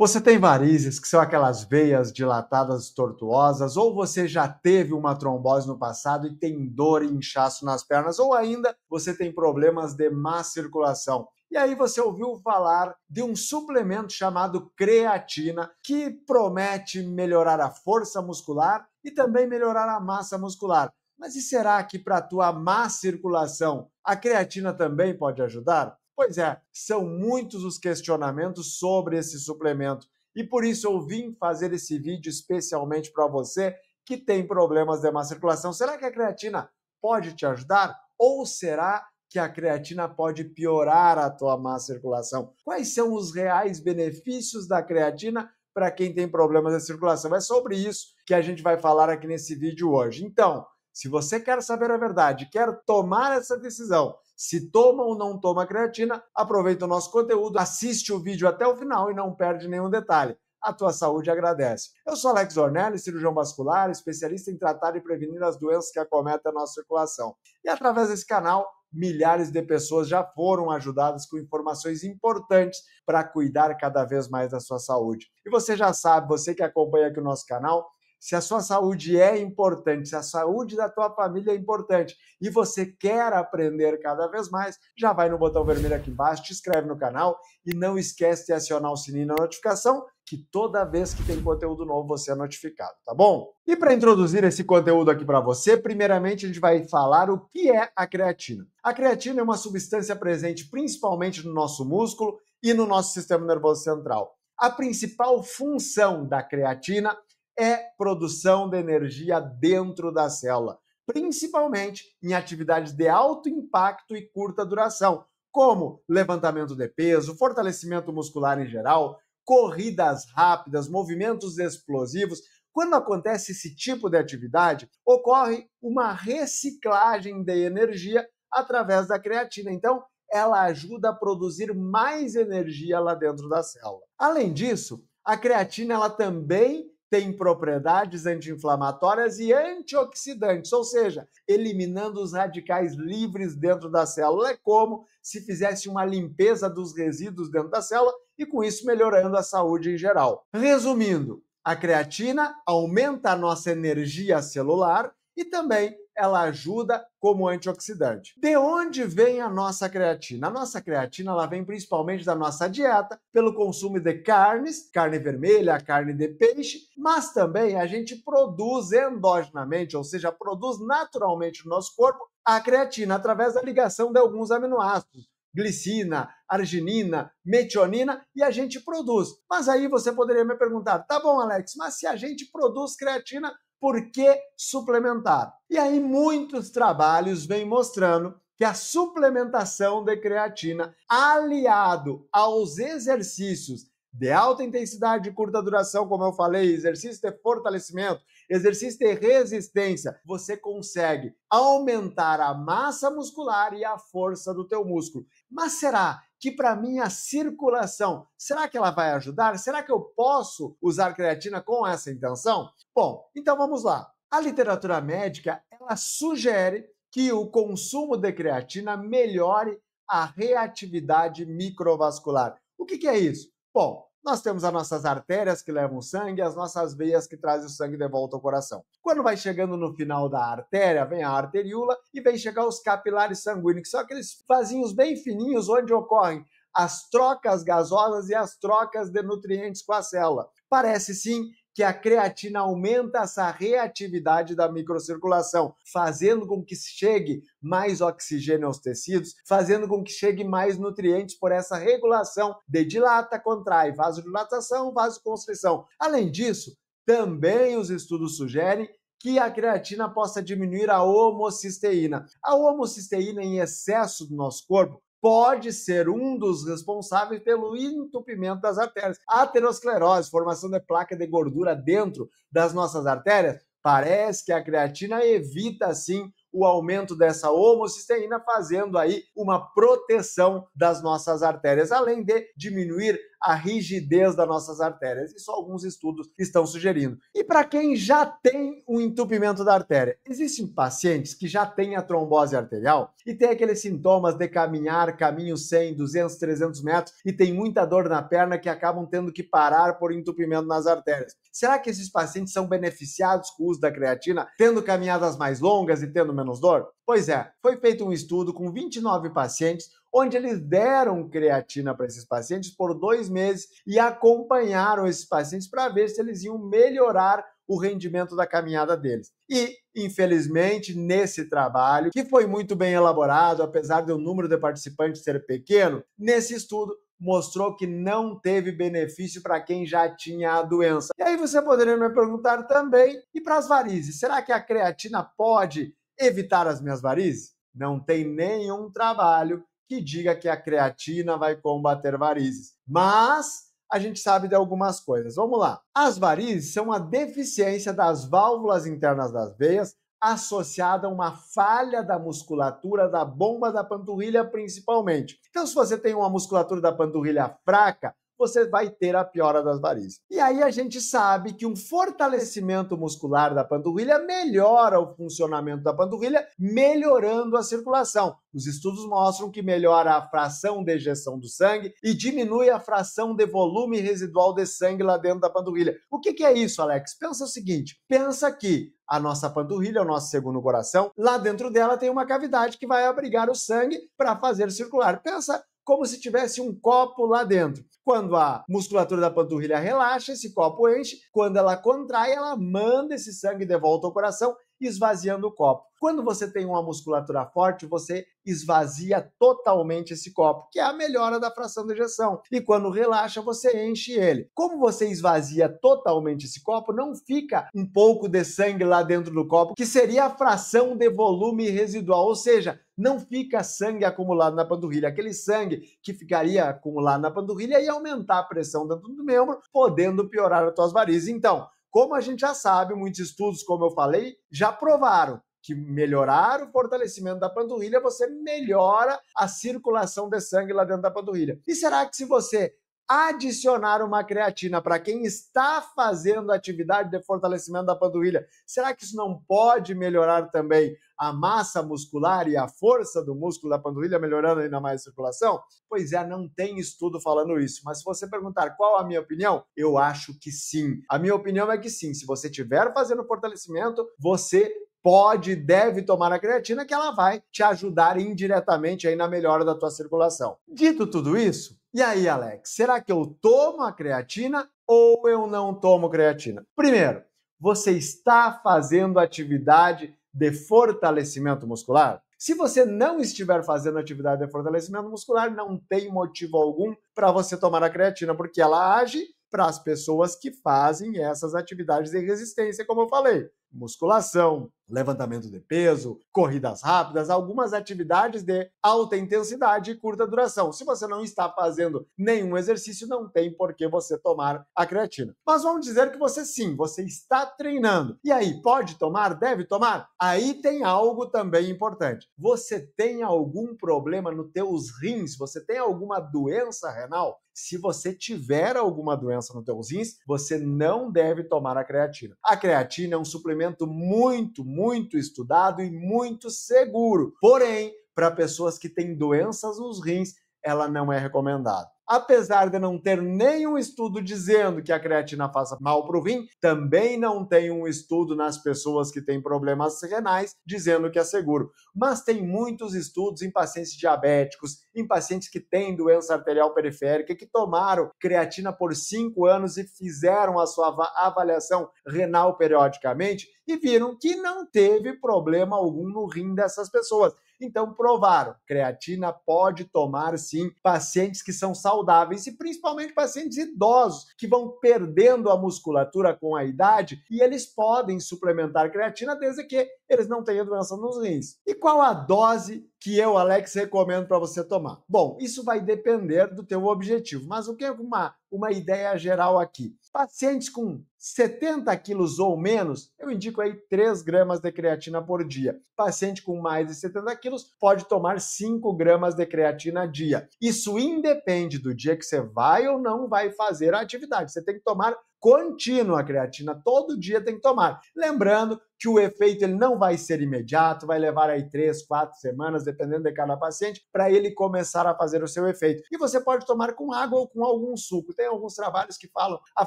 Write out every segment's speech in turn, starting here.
Você tem varizes, que são aquelas veias dilatadas tortuosas, ou você já teve uma trombose no passado e tem dor e inchaço nas pernas, ou ainda você tem problemas de má circulação. E aí você ouviu falar de um suplemento chamado creatina que promete melhorar a força muscular e também melhorar a massa muscular. Mas e será que para a tua má circulação a creatina também pode ajudar? Pois é, são muitos os questionamentos sobre esse suplemento e por isso eu vim fazer esse vídeo especialmente para você que tem problemas de má circulação. Será que a creatina pode te ajudar ou será que a creatina pode piorar a tua má circulação? Quais são os reais benefícios da creatina para quem tem problemas de circulação? É sobre isso que a gente vai falar aqui nesse vídeo hoje. Então, se você quer saber a verdade, quer tomar essa decisão se toma ou não toma creatina, aproveita o nosso conteúdo, assiste o vídeo até o final e não perde nenhum detalhe. A tua saúde agradece. Eu sou Alex Ornelli, cirurgião vascular, especialista em tratar e prevenir as doenças que acometem a nossa circulação. E através desse canal, milhares de pessoas já foram ajudadas com informações importantes para cuidar cada vez mais da sua saúde. E você já sabe, você que acompanha aqui o nosso canal, se a sua saúde é importante, se a saúde da tua família é importante e você quer aprender cada vez mais, já vai no botão vermelho aqui embaixo, te inscreve no canal e não esquece de acionar o sininho da notificação, que toda vez que tem conteúdo novo você é notificado, tá bom? E para introduzir esse conteúdo aqui para você, primeiramente a gente vai falar o que é a creatina. A creatina é uma substância presente principalmente no nosso músculo e no nosso sistema nervoso central. A principal função da creatina é produção de energia dentro da célula, principalmente em atividades de alto impacto e curta duração, como levantamento de peso, fortalecimento muscular em geral, corridas rápidas, movimentos explosivos. Quando acontece esse tipo de atividade, ocorre uma reciclagem de energia através da creatina. Então, ela ajuda a produzir mais energia lá dentro da célula. Além disso, a creatina ela também tem propriedades anti-inflamatórias e antioxidantes, ou seja, eliminando os radicais livres dentro da célula. É como se fizesse uma limpeza dos resíduos dentro da célula e, com isso, melhorando a saúde em geral. Resumindo, a creatina aumenta a nossa energia celular e também ela ajuda como antioxidante. De onde vem a nossa creatina? A nossa creatina ela vem principalmente da nossa dieta, pelo consumo de carnes, carne vermelha, carne de peixe, mas também a gente produz endogenamente, ou seja, produz naturalmente no nosso corpo a creatina através da ligação de alguns aminoácidos, glicina, arginina, metionina e a gente produz. Mas aí você poderia me perguntar, tá bom, Alex, mas se a gente produz creatina, por que suplementar? E aí muitos trabalhos vêm mostrando que a suplementação de creatina aliado aos exercícios de alta intensidade e curta duração, como eu falei, exercício de fortalecimento, exercício de resistência, você consegue aumentar a massa muscular e a força do teu músculo. Mas será que para minha circulação. Será que ela vai ajudar? Será que eu posso usar creatina com essa intenção? Bom, então vamos lá. A literatura médica, ela sugere que o consumo de creatina melhore a reatividade microvascular. O que, que é isso? Bom, nós temos as nossas artérias que levam sangue, as nossas veias que trazem o sangue de volta ao coração. Quando vai chegando no final da artéria, vem a arteríola e vem chegar os capilares sanguíneos, que são aqueles vasinhos bem fininhos onde ocorrem as trocas gasosas e as trocas de nutrientes com a célula. Parece sim que a creatina aumenta essa reatividade da microcirculação, fazendo com que chegue mais oxigênio aos tecidos, fazendo com que chegue mais nutrientes por essa regulação de dilata, contrai, vasodilatação, vasoconstrição. Além disso, também os estudos sugerem que a creatina possa diminuir a homocisteína. A homocisteína em excesso do nosso corpo pode ser um dos responsáveis pelo entupimento das artérias. Aterosclerose, formação de placa de gordura dentro das nossas artérias, parece que a creatina evita sim o aumento dessa homocisteína, fazendo aí uma proteção das nossas artérias, além de diminuir a rigidez das nossas artérias. Isso alguns estudos estão sugerindo. E para quem já tem um entupimento da artéria, existem pacientes que já têm a trombose arterial e tem aqueles sintomas de caminhar caminho 100, 200, 300 metros e tem muita dor na perna que acabam tendo que parar por entupimento nas artérias. Será que esses pacientes são beneficiados com o uso da creatina, tendo caminhadas mais longas e tendo menos dor? Pois é, foi feito um estudo com 29 pacientes, onde eles deram creatina para esses pacientes por dois meses e acompanharam esses pacientes para ver se eles iam melhorar o rendimento da caminhada deles. E, infelizmente, nesse trabalho, que foi muito bem elaborado, apesar do número de participantes ser pequeno, nesse estudo mostrou que não teve benefício para quem já tinha a doença. E aí você poderia me perguntar também, e para as varizes, será que a creatina pode Evitar as minhas varizes? Não tem nenhum trabalho que diga que a creatina vai combater varizes. Mas a gente sabe de algumas coisas. Vamos lá. As varizes são a deficiência das válvulas internas das veias associada a uma falha da musculatura da bomba da panturrilha, principalmente. Então, se você tem uma musculatura da panturrilha fraca, você vai ter a piora das varizes. E aí a gente sabe que um fortalecimento muscular da panturrilha melhora o funcionamento da panturrilha, melhorando a circulação. Os estudos mostram que melhora a fração de ejeção do sangue e diminui a fração de volume residual de sangue lá dentro da panturrilha. O que, que é isso, Alex? Pensa o seguinte: pensa que a nossa panturrilha, o nosso segundo coração, lá dentro dela tem uma cavidade que vai abrigar o sangue para fazer circular. Pensa como se tivesse um copo lá dentro. Quando a musculatura da panturrilha relaxa, esse copo enche. Quando ela contrai, ela manda esse sangue de volta ao coração, esvaziando o copo. Quando você tem uma musculatura forte, você esvazia totalmente esse copo, que é a melhora da fração de ejeção. E quando relaxa, você enche ele. Como você esvazia totalmente esse copo, não fica um pouco de sangue lá dentro do copo, que seria a fração de volume residual, ou seja, não fica sangue acumulado na panturrilha. Aquele sangue que ficaria acumulado na panturrilha ia aumentar a pressão dentro do membro, podendo piorar as tuas varizes. Então, como a gente já sabe, muitos estudos, como eu falei, já provaram que melhorar o fortalecimento da panturrilha, você melhora a circulação de sangue lá dentro da panturrilha. E será que se você adicionar uma creatina para quem está fazendo atividade de fortalecimento da panturrilha. Será que isso não pode melhorar também a massa muscular e a força do músculo da panturrilha, melhorando ainda mais a circulação? Pois é, não tem estudo falando isso, mas se você perguntar qual a minha opinião, eu acho que sim. A minha opinião é que sim, se você estiver fazendo fortalecimento, você pode, deve tomar a creatina, que ela vai te ajudar indiretamente aí na melhora da tua circulação. Dito tudo isso, e aí, Alex, será que eu tomo a creatina ou eu não tomo creatina? Primeiro, você está fazendo atividade de fortalecimento muscular? Se você não estiver fazendo atividade de fortalecimento muscular, não tem motivo algum para você tomar a creatina, porque ela age para as pessoas que fazem essas atividades de resistência, como eu falei: musculação, levantamento de peso, corridas rápidas, algumas atividades de alta intensidade e curta duração. Se você não está fazendo nenhum exercício, não tem por que você tomar a creatina. Mas vamos dizer que você sim, você está treinando. E aí, pode tomar? Deve tomar? Aí tem algo também importante. Você tem algum problema nos teus rins? Você tem alguma doença renal? Se você tiver alguma doença nos teus rins, você não deve tomar a creatina. A creatina é um suplemento muito, muito muito estudado e muito seguro. Porém, para pessoas que têm doenças nos rins, ela não é recomendada apesar de não ter nenhum estudo dizendo que a creatina faça mal para o rim, também não tem um estudo nas pessoas que têm problemas renais dizendo que é seguro. Mas tem muitos estudos em pacientes diabéticos, em pacientes que têm doença arterial periférica, que tomaram creatina por 5 anos e fizeram a sua avaliação renal periodicamente e viram que não teve problema algum no rim dessas pessoas. Então, provaram. Creatina pode tomar, sim, pacientes que são saudáveis e principalmente pacientes idosos que vão perdendo a musculatura com a idade e eles podem suplementar creatina desde que eles não têm doença nos rins. E qual a dose que eu, Alex, recomendo para você tomar? Bom, isso vai depender do teu objetivo, mas o que é uma, uma ideia geral aqui? Pacientes com 70 quilos ou menos, eu indico aí 3 gramas de creatina por dia. Paciente com mais de 70 quilos pode tomar 5 gramas de creatina a dia. Isso independe do dia que você vai ou não vai fazer a atividade. Você tem que tomar contínua, a creatina todo dia tem que tomar. Lembrando que o efeito ele não vai ser imediato, vai levar aí três, quatro semanas, dependendo de cada paciente, para ele começar a fazer o seu efeito. E você pode tomar com água ou com algum suco. Tem alguns trabalhos que falam a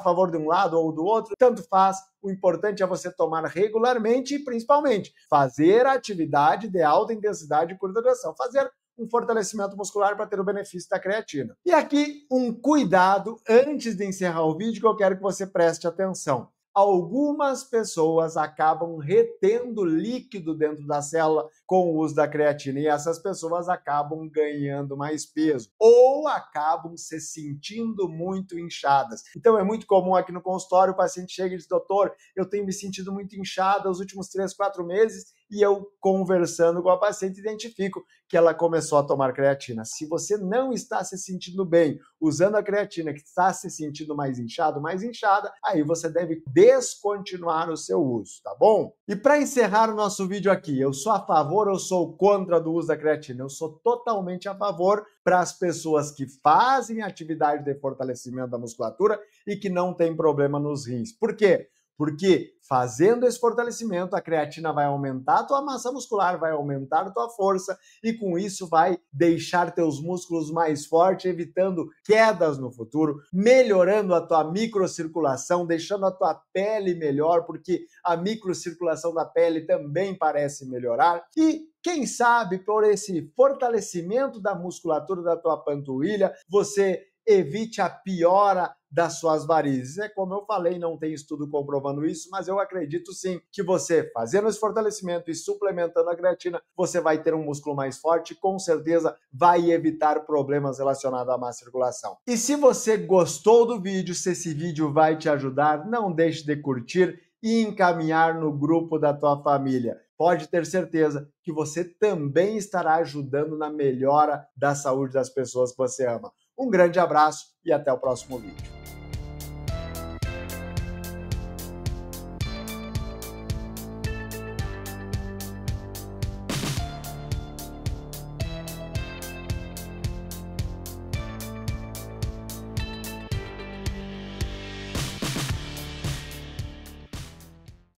favor de um lado ou do outro, tanto faz. O importante é você tomar regularmente e, principalmente, fazer atividade de alta intensidade e curta duração. Fazer um fortalecimento muscular para ter o benefício da creatina. E aqui um cuidado antes de encerrar o vídeo que eu quero que você preste atenção. Algumas pessoas acabam retendo líquido dentro da célula com o uso da creatina e essas pessoas acabam ganhando mais peso ou acabam se sentindo muito inchadas. Então é muito comum aqui no consultório o paciente chega e diz: Doutor, eu tenho me sentido muito inchada os últimos três, quatro meses e eu conversando com a paciente identifico que ela começou a tomar creatina. Se você não está se sentindo bem usando a creatina, que está se sentindo mais inchado, mais inchada, aí você deve descontinuar o seu uso, tá bom? E para encerrar o nosso vídeo aqui, eu sou a favor ou sou contra do uso da creatina? Eu sou totalmente a favor para as pessoas que fazem atividade de fortalecimento da musculatura e que não tem problema nos rins. Por quê? Porque fazendo esse fortalecimento, a creatina vai aumentar a tua massa muscular, vai aumentar a tua força e com isso vai deixar teus músculos mais fortes, evitando quedas no futuro, melhorando a tua microcirculação, deixando a tua pele melhor, porque a microcirculação da pele também parece melhorar e quem sabe por esse fortalecimento da musculatura da tua panturrilha, você evite a piora das suas varizes. É como eu falei, não tem estudo comprovando isso, mas eu acredito sim que você fazendo esse fortalecimento e suplementando a creatina, você vai ter um músculo mais forte, com certeza vai evitar problemas relacionados à má circulação. E se você gostou do vídeo, se esse vídeo vai te ajudar, não deixe de curtir e encaminhar no grupo da tua família pode ter certeza que você também estará ajudando na melhora da saúde das pessoas que você ama. Um grande abraço e até o próximo vídeo.